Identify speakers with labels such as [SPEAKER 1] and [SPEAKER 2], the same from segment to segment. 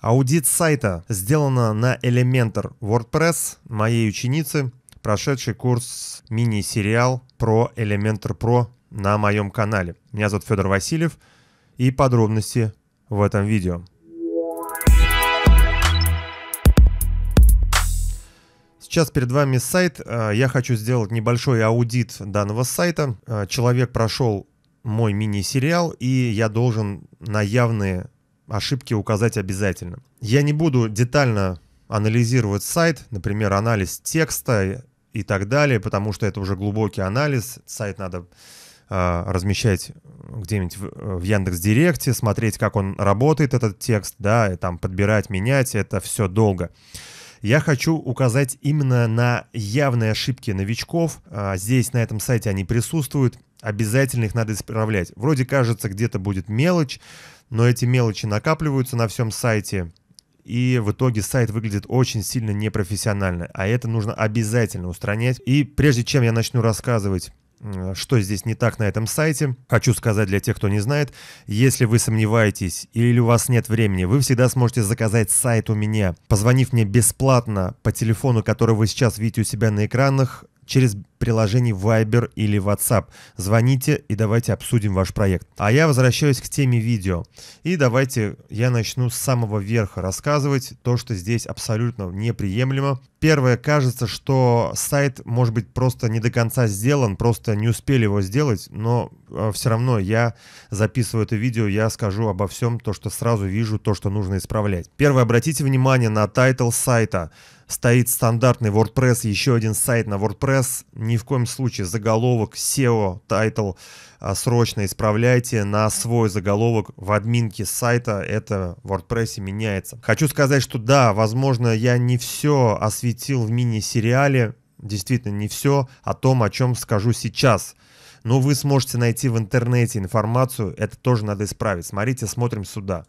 [SPEAKER 1] Аудит сайта сделано на Elementor WordPress моей ученицы, прошедшей курс мини-сериал про Elementor Pro на моем канале. Меня зовут Федор Васильев и подробности в этом видео. Сейчас перед вами сайт. Э, я хочу сделать небольшой аудит данного сайта. Э, человек прошел мой мини-сериал, и я должен на явные ошибки указать обязательно. Я не буду детально анализировать сайт, например, анализ текста и так далее, потому что это уже глубокий анализ. Сайт надо э, размещать где-нибудь в, в Яндекс Директе, смотреть, как он работает этот текст, да, и там подбирать, менять, это все долго. Я хочу указать именно на явные ошибки новичков. А, здесь на этом сайте они присутствуют. Обязательно их надо исправлять. Вроде кажется, где-то будет мелочь, но эти мелочи накапливаются на всем сайте, и в итоге сайт выглядит очень сильно непрофессионально. А это нужно обязательно устранять. И прежде чем я начну рассказывать что здесь не так на этом сайте. Хочу сказать для тех, кто не знает, если вы сомневаетесь или у вас нет времени, вы всегда сможете заказать сайт у меня, позвонив мне бесплатно по телефону, который вы сейчас видите у себя на экранах, через приложение Viber или WhatsApp. Звоните и давайте обсудим ваш проект. А я возвращаюсь к теме видео. И давайте я начну с самого верха рассказывать то, что здесь абсолютно неприемлемо. Первое, кажется, что сайт может быть просто не до конца сделан, просто не успели его сделать, но э, все равно я записываю это видео, я скажу обо всем, то, что сразу вижу, то, что нужно исправлять. Первое, обратите внимание на тайтл сайта стоит стандартный WordPress, еще один сайт на WordPress, ни в коем случае заголовок SEO, тайтл срочно исправляйте на свой заголовок в админке сайта, это в WordPress меняется. Хочу сказать, что да, возможно, я не все осветил в мини-сериале, действительно не все о том, о чем скажу сейчас. Но вы сможете найти в интернете информацию, это тоже надо исправить. Смотрите, смотрим сюда.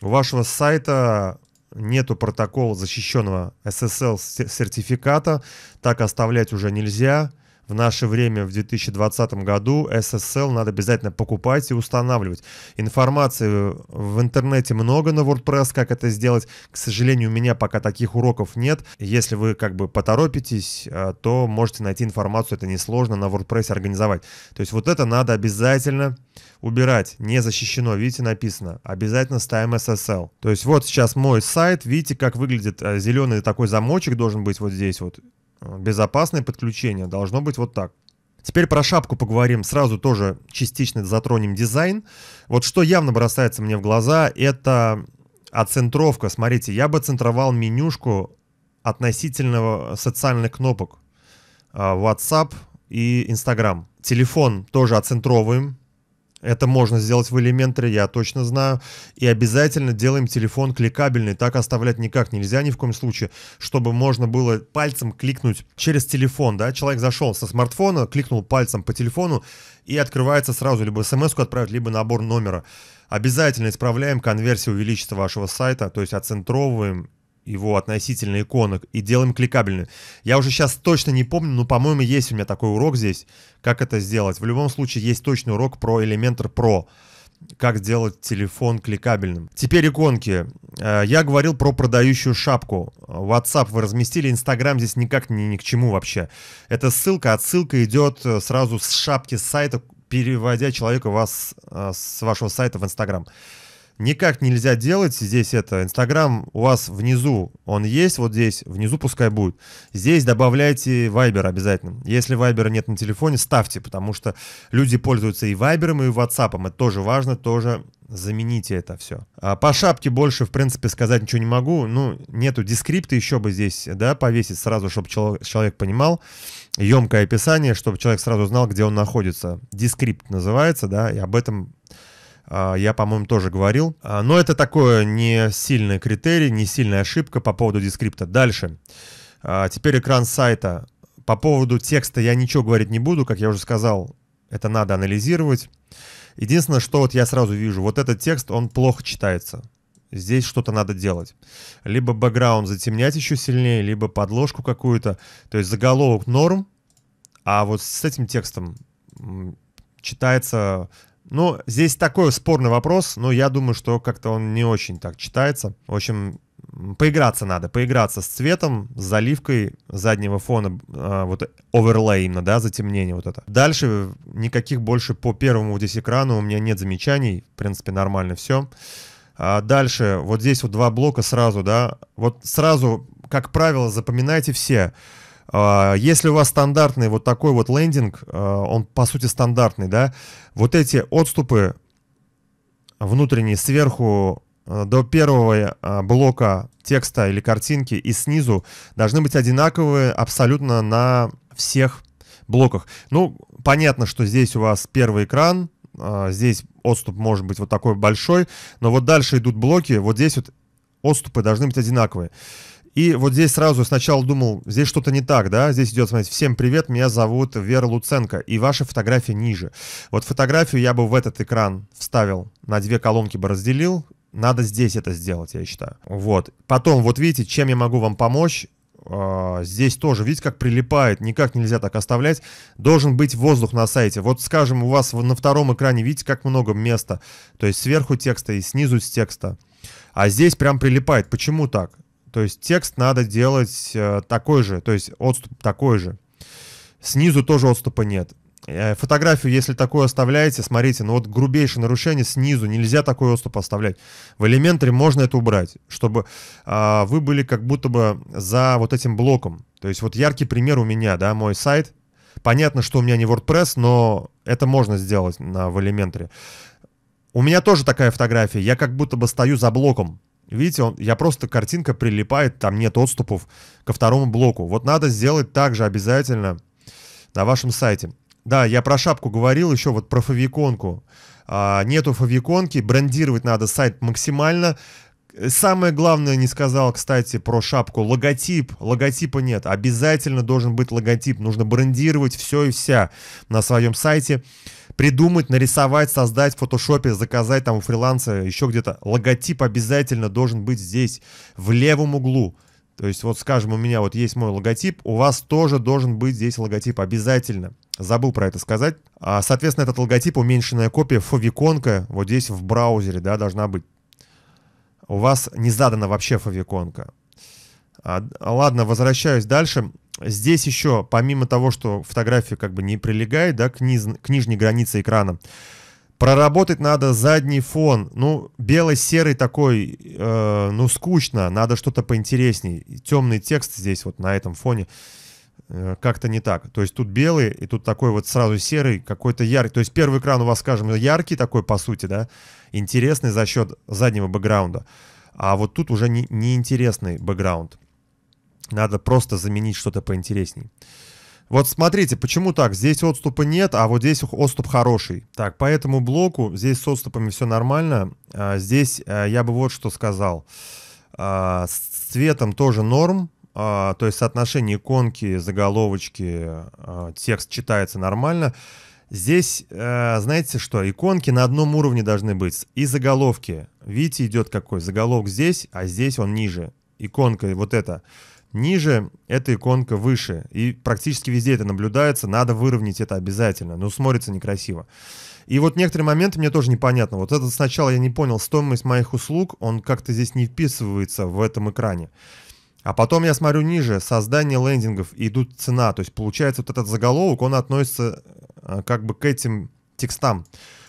[SPEAKER 1] У вашего сайта нету протокола защищенного SSL сертификата, так оставлять уже нельзя в наше время, в 2020 году, SSL надо обязательно покупать и устанавливать. Информации в интернете много на WordPress, как это сделать. К сожалению, у меня пока таких уроков нет. Если вы как бы поторопитесь, э, то можете найти информацию, это несложно на WordPress организовать. То есть вот это надо обязательно убирать. Не защищено, видите, написано. Обязательно ставим SSL. То есть вот сейчас мой сайт, видите, как выглядит э, зеленый такой замочек должен быть вот здесь вот. Э, безопасное подключение должно быть вот так. Теперь про шапку поговорим. Сразу тоже частично затронем дизайн. Вот что явно бросается мне в глаза, это оцентровка. Смотрите, я бы центровал менюшку относительно социальных кнопок. Э, WhatsApp и Instagram. Телефон тоже оцентровываем. Это можно сделать в элементре, я точно знаю. И обязательно делаем телефон кликабельный. Так оставлять никак нельзя ни в коем случае, чтобы можно было пальцем кликнуть через телефон. Да? Человек зашел со смартфона, кликнул пальцем по телефону и открывается сразу либо смс отправить, либо набор номера. Обязательно исправляем конверсию увеличится вашего сайта, то есть оцентровываем его относительно иконок и делаем кликабельную. Я уже сейчас точно не помню, но, по-моему, есть у меня такой урок здесь, как это сделать. В любом случае, есть точный урок про Elementor Pro, как сделать телефон кликабельным. Теперь иконки. Э, я говорил про продающую шапку. WhatsApp вы разместили, Instagram здесь никак ни, ни к чему вообще. Это ссылка, отсылка идет э, сразу с шапки с сайта, переводя человека вас э, с вашего сайта в Instagram. Instagram никак нельзя делать здесь это. Инстаграм у вас внизу, он есть, вот здесь, внизу пускай будет. Здесь добавляйте Viber обязательно. Если Viber нет на телефоне, ставьте, потому что люди пользуются и Viber, и WhatsApp. Это тоже важно, тоже замените это все. А по шапке больше, в принципе, сказать ничего не могу. Ну, нету дескрипта, еще бы здесь, да, повесить сразу, чтобы человек понимал. Емкое описание, чтобы человек сразу знал, где он находится. Дескрипт называется, да, и об этом а, я, по-моему, тоже говорил. А, но это такое не сильный критерий, не сильная ошибка по поводу дескрипта. Дальше. А, теперь экран сайта. По поводу текста я ничего говорить не буду, как я уже сказал, это надо анализировать. Единственное, что вот я сразу вижу, вот этот текст, он плохо читается. Здесь что-то надо делать. Либо бэкграунд затемнять еще сильнее, либо подложку какую-то. То есть заголовок норм, а вот с этим текстом читается ну, здесь такой спорный вопрос, но я думаю, что как-то он не очень так читается. В общем, поиграться надо, поиграться с цветом, с заливкой заднего фона, э, вот оверлей именно, да, затемнение вот это. Дальше никаких больше по первому здесь экрану у меня нет замечаний, в принципе, нормально все. А дальше, вот здесь вот два блока сразу, да, вот сразу, как правило, запоминайте все. А, если у вас стандартный вот такой вот лендинг, а, он по сути стандартный, да, вот эти отступы внутренние сверху а, до первого блока текста или картинки и снизу должны быть одинаковые абсолютно на всех блоках. Ну, понятно, что здесь у вас первый экран, здесь отступ может быть вот такой большой, но вот дальше идут блоки, вот здесь вот отступы должны быть одинаковые. И вот здесь сразу сначала думал, здесь что-то не так, да? Здесь идет, смотрите, всем привет, меня зовут Вера Луценко, и ваша фотография ниже. Вот фотографию я бы в этот экран вставил, на две колонки бы разделил, надо здесь это сделать, я считаю. Вот. Потом, вот видите, чем я могу вам помочь? А, здесь тоже, видите, как прилипает, никак нельзя так оставлять. Должен быть воздух на сайте. Вот, скажем, у вас на втором экране, видите, как много места. То есть сверху текста и снизу с текста. А здесь прям прилипает. Почему так? То есть текст надо делать э, такой же, то есть отступ такой же. Снизу тоже отступа нет. Э, фотографию, если такую оставляете, смотрите, ну вот грубейшее нарушение снизу, нельзя такой отступ оставлять. В элементаре можно это убрать, чтобы а, вы были как будто бы за вот этим блоком. То есть вот яркий пример у меня, да, мой сайт. Понятно, что у меня не WordPress, но это можно сделать на, в элементаре. У меня тоже такая фотография, я как будто бы стою за блоком. Видите, он, я просто картинка прилипает, там нет отступов ко второму блоку. Вот надо сделать также обязательно на вашем сайте. Да, я про шапку говорил, еще вот про фавиконку. А, нету фавиконки, брендировать надо сайт максимально. Самое главное не сказал, кстати, про шапку. Логотип. Логотипа нет. Обязательно должен быть логотип. Нужно брендировать все и вся на своем сайте придумать, нарисовать, создать в фотошопе, заказать там у фриланса, еще где-то. Логотип обязательно должен быть здесь, в левом углу. То есть вот, скажем, у меня вот есть мой логотип, у вас тоже должен быть здесь логотип обязательно. Забыл про это сказать. А, соответственно, этот логотип, уменьшенная копия, фавиконка, вот здесь в браузере, да, должна быть. У вас не задана вообще фавиконка. А, ладно, возвращаюсь дальше. Здесь еще, помимо того, что фотография как бы не прилегает да, к, низ, к нижней границе экрана, проработать надо задний фон. Ну, белый-серый такой, э, ну, скучно, надо что-то поинтересней. Темный текст здесь вот на этом фоне э, как-то не так. То есть тут белый, и тут такой вот сразу серый, какой-то яркий. То есть первый экран у вас, скажем, яркий такой, по сути, да, интересный за счет заднего бэкграунда. А вот тут уже неинтересный не бэкграунд. Надо просто заменить что-то поинтересней. Вот смотрите, почему так? Здесь отступа нет, а вот здесь отступ хороший. Так, по этому блоку здесь с отступами все нормально. А, здесь а, я бы вот что сказал. А, с цветом тоже норм. А, то есть соотношение иконки, заголовочки, а, текст читается нормально. Здесь, э, знаете что, иконки на одном уровне должны быть. И заголовки. Видите, идет какой заголовок здесь, а здесь он ниже. Иконка вот эта ниже, эта иконка выше. И практически везде это наблюдается, надо выровнять это обязательно, но смотрится некрасиво. И вот некоторые моменты мне тоже непонятно. Вот этот сначала я не понял, стоимость моих услуг, он как-то здесь не вписывается в этом экране. А потом я смотрю ниже, создание лендингов идут цена. То есть получается вот этот заголовок, он относится э, как бы к этим текстам.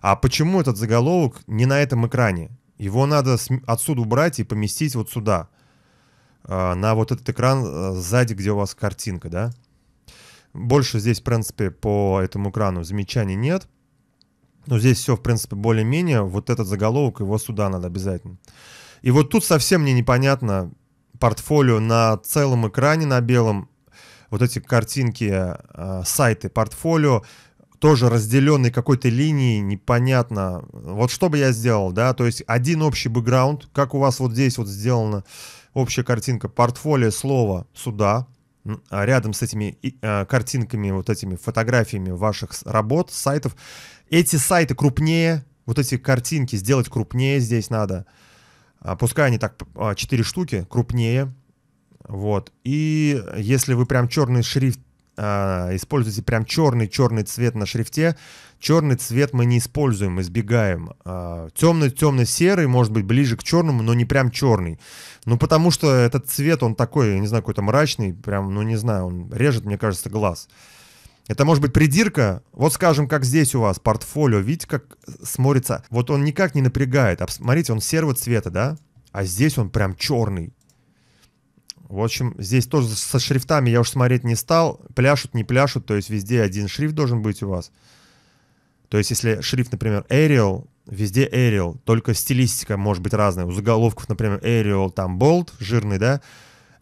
[SPEAKER 1] А почему этот заголовок не на этом экране? Его надо отсюда убрать и поместить вот сюда. А, на вот этот экран э, сзади, где у вас картинка, да. Больше здесь, в принципе, по этому экрану замечаний нет. Но здесь все, в принципе, более-менее. Вот этот заголовок, его сюда надо обязательно. И вот тут совсем мне непонятно портфолио на целом экране, на белом. Вот эти картинки, э, сайты, портфолио тоже разделенный какой-то линией, непонятно. Вот что бы я сделал, да, то есть один общий бэкграунд, как у вас вот здесь вот сделано, общая картинка, портфолио слова суда, а, рядом с этими а, картинками, вот этими фотографиями ваших работ, сайтов. Эти сайты крупнее, вот эти картинки сделать крупнее здесь надо. А, пускай они так 4 штуки, крупнее. Вот. И если вы прям черный шрифт э, используйте прям черный-черный цвет на шрифте. Черный цвет мы не используем, избегаем. Э, а, темный-темно-серый, может быть, ближе к черному, но не прям черный. Ну, потому что этот цвет, он такой, я не знаю, какой-то мрачный, прям, ну, не знаю, он режет, мне кажется, глаз. Это может быть придирка. Вот скажем, как здесь у вас портфолио. Видите, как смотрится? Вот он никак не напрягает. Смотрите, он серого цвета, да? А здесь он прям черный. В общем, здесь тоже со шрифтами я уж смотреть не стал. Пляшут, не пляшут, то есть везде один шрифт должен быть у вас. То есть если шрифт, например, Arial, везде Arial, только стилистика может быть разная. У заголовков, например, Arial там bold, жирный, да,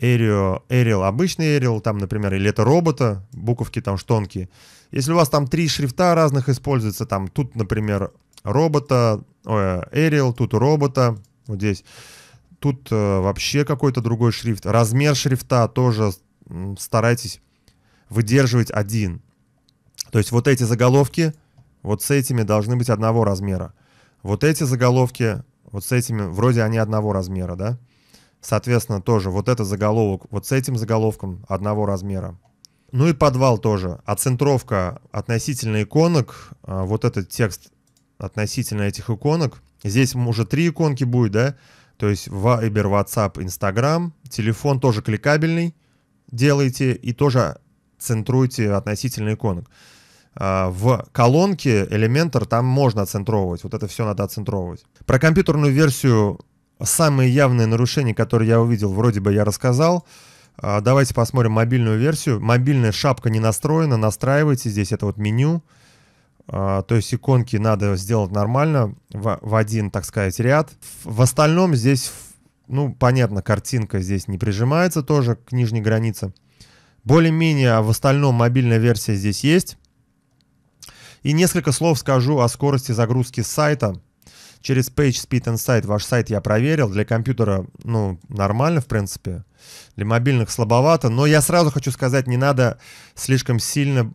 [SPEAKER 1] Arial, Arial обычный Arial, там, например, или это робота, буковки там тонкие. Если у вас там три шрифта разных используется, там тут, например, робота, ой, Arial, тут робота, вот здесь. Тут э, вообще какой-то другой шрифт. Размер шрифта тоже старайтесь выдерживать один. То есть вот эти заголовки вот с этими должны быть одного размера. Вот эти заголовки вот с этими, вроде они одного размера, да? Соответственно, тоже вот этот заголовок вот с этим заголовком одного размера. Ну и подвал тоже. Оцентровка относительно иконок. А, вот этот текст относительно этих иконок. Здесь уже три иконки будет, да? То есть Viber, WhatsApp, Instagram. Телефон тоже кликабельный делайте и тоже центруйте относительно иконок. А, в колонке Elementor там можно оцентровывать. Вот это все надо оцентровывать. Про компьютерную версию самые явные нарушения, которые я увидел, вроде бы я рассказал. А, давайте посмотрим мобильную версию. Мобильная шапка не настроена, настраивайте здесь это вот меню. А, то есть иконки надо сделать нормально в, в один, так сказать, ряд. В остальном здесь, ну, понятно, картинка здесь не прижимается тоже к нижней границе. Более-менее а в остальном мобильная версия здесь есть. И несколько слов скажу о скорости загрузки сайта. Через PageSpeed Insight ваш сайт я проверил. Для компьютера, ну, нормально, в принципе. Для мобильных слабовато. Но я сразу хочу сказать, не надо слишком сильно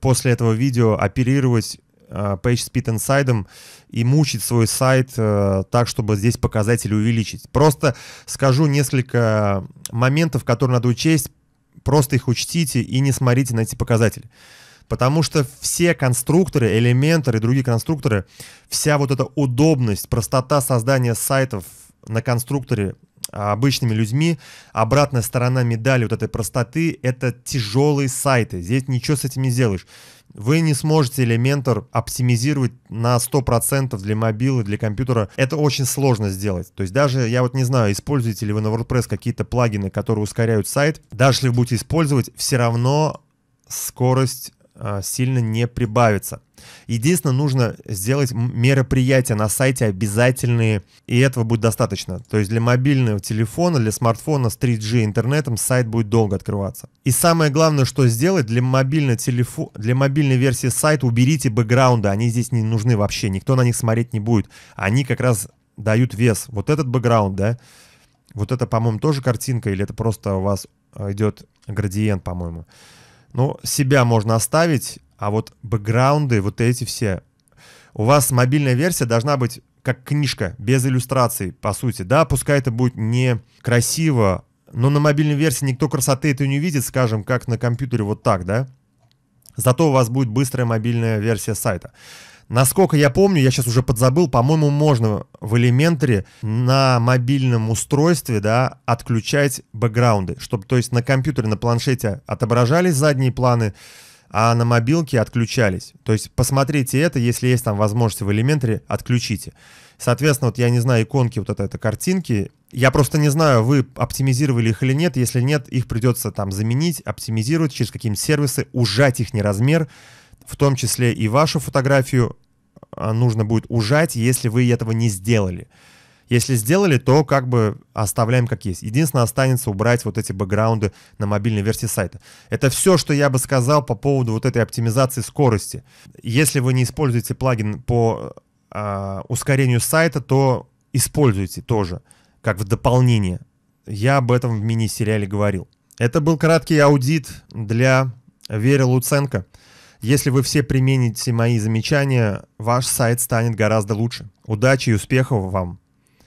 [SPEAKER 1] после этого видео оперировать э, PageSpeed Insight и мучить свой сайт э, так, чтобы здесь показатели увеличить. Просто скажу несколько моментов, которые надо учесть. Просто их учтите и не смотрите на эти показатели. Потому что все конструкторы, элементоры, другие конструкторы, вся вот эта удобность, простота создания сайтов на конструкторе обычными людьми. Обратная сторона медали вот этой простоты — это тяжелые сайты. Здесь ничего с этим не сделаешь. Вы не сможете Elementor оптимизировать на 100% для мобилы, для компьютера. Это очень сложно сделать. То есть даже, я вот не знаю, используете ли вы на WordPress какие-то плагины, которые ускоряют сайт. Даже если вы будете использовать, все равно скорость а, сильно не прибавится. Единственное, нужно сделать мероприятия на сайте обязательные, и этого будет достаточно. То есть для мобильного телефона, для смартфона с 3G интернетом сайт будет долго открываться. И самое главное, что сделать, для, мобильной телефо... для мобильной версии сайта уберите бэкграунды, они здесь не нужны вообще, никто на них смотреть не будет. Они как раз дают вес. Вот этот бэкграунд, да, вот это, по-моему, тоже картинка, или это просто у вас а, идет градиент, по-моему. Ну, себя можно оставить, а вот бэкграунды, вот эти все. У вас мобильная версия должна быть как книжка, без иллюстраций, по сути. Да, пускай это будет не красиво, но на мобильной версии никто красоты это не увидит, скажем, как на компьютере вот так, да? Зато у вас будет быстрая мобильная версия сайта. Насколько я помню, я сейчас уже подзабыл, по-моему, можно в элементаре на мобильном устройстве, да, отключать бэкграунды, чтобы, то есть на компьютере, на планшете отображались задние планы, а на мобилке отключались. То есть посмотрите это, если есть там возможность в элементаре, отключите. Соответственно, вот я не знаю иконки, вот это, это картинки. Я просто не знаю, вы оптимизировали их или нет. Если нет, их придется там заменить, оптимизировать через какие-нибудь сервисы, ужать их не размер, в том числе и вашу фотографию а, нужно будет ужать, если вы этого не сделали. Если сделали, то как бы оставляем как есть. Единственное, останется убрать вот эти бэкграунды на мобильной версии сайта. Это все, что я бы сказал по поводу вот этой оптимизации скорости. Если вы не используете плагин по э, ускорению сайта, то используйте тоже, как в дополнение. Я об этом в мини-сериале говорил. Это был краткий аудит для Веры Луценко. Если вы все примените мои замечания, ваш сайт станет гораздо лучше. Удачи и успехов вам.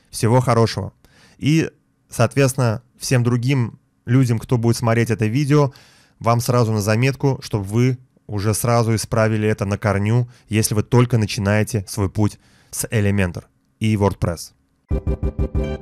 [SPEAKER 1] Всего хорошего. И, соответственно, всем другим людям, кто будет смотреть это видео, вам сразу на заметку, чтобы вы уже сразу исправили это на корню, если вы только начинаете свой путь с Elementor и WordPress.